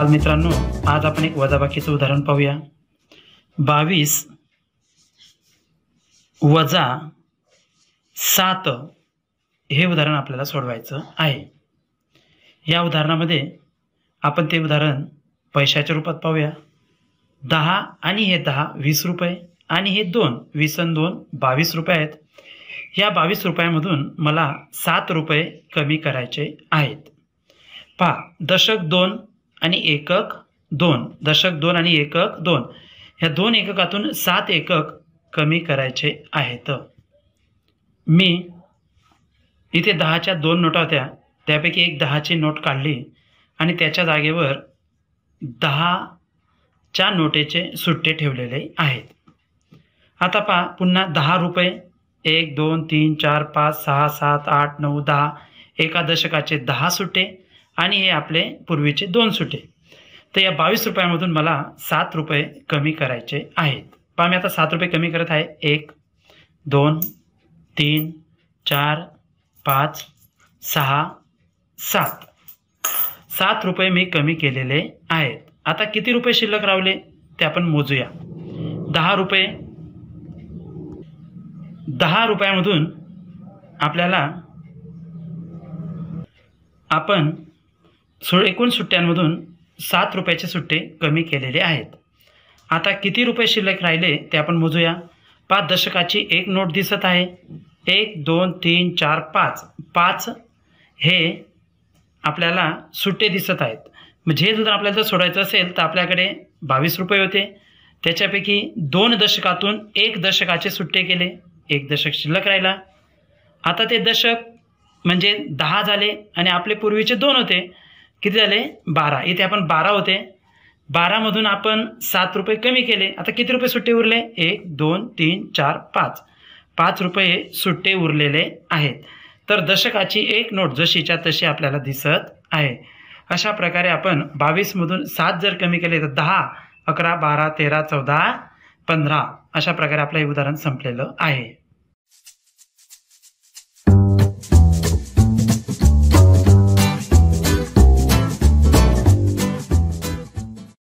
बालमित्रांनो आज आपण एक वजाबाकीचं उदाहरण पाहूया बावीस वजा सात हे उदाहरण आपल्याला सोडवायचं आहे या उदाहरणामध्ये आपण ते उदाहरण पैशाच्या रूपात पाहूया दहा आणि हे दहा वीस रुपये आणि हे दोन वीस आणि दोन बावीस रुपये आहेत या बावीस रुपयामधून मला सात रुपये कमी करायचे आहेत पहा दशक दोन आणि एकक दोन दशक दोन आणि एकक दोन ह्या दोन एककातून सात एकक कमी करायचे आहेत मी इथे दहाच्या दोन नोटा होत्या त्यापैकी एक दहाची नोट काढली आणि त्याच्या जागेवर दहाच्या नोटेचे सुट्टे ठेवलेले आहेत आता पा पुन्हा दहा रुपये एक दोन तीन चार पाच सहा सात आठ नऊ दहा एका दशकाचे दहा सुट्टे आणि हे आपले पूर्वीचे दोन सुटे तर या बावीस रुपयामधून मला सात रुपये कमी करायचे आहेत पहा मी आता सात रुपये कमी करत आहे एक दोन तीन चार पाच सहा सात सात रुपये मी कमी केलेले आहेत आता किती रुपये शिल्लक रावले ते आपण मोजूया दहा रुपये दहा रुपयामधून आपल्याला आपण सु एकूण सुट्ट्यांमधून सात रुपयाचे सुट्टे कमी केलेले आहेत आता किती रुपये शिल्लक राहिले ते आपण मोजूया पाच दशकाची एक नोट दिसत आहे एक दोन तीन चार पाच पाच हे आपल्याला सुट्टे दिसत आहेत म्हणजे हे जर आपल्याला जर सोडायचं असेल तर आपल्याकडे बावीस रुपये होते त्याच्यापैकी दोन दशकातून एक दशकाचे सुट्टे केले एक दशक शिल्लक राहिला आता ते दशक म्हणजे दहा झाले आणि आपले पूर्वीचे दोन होते किती झाले बारा इथे आपण बारा होते बारामधून आपण सात रुपये कमी केले आता किती रुपये सुट्टे उरले एक दोन तीन चार पाच पाच रुपये सुट्टे उरलेले आहेत तर दशकाची एक नोट जशीच्या तशी आपल्याला दिसत आहे अशा प्रकारे आपण बावीसमधून सात जर कमी केले तर दहा अकरा बारा तेरा चौदा पंधरा अशा प्रकारे आपलं हे उदाहरण संपलेलं आहे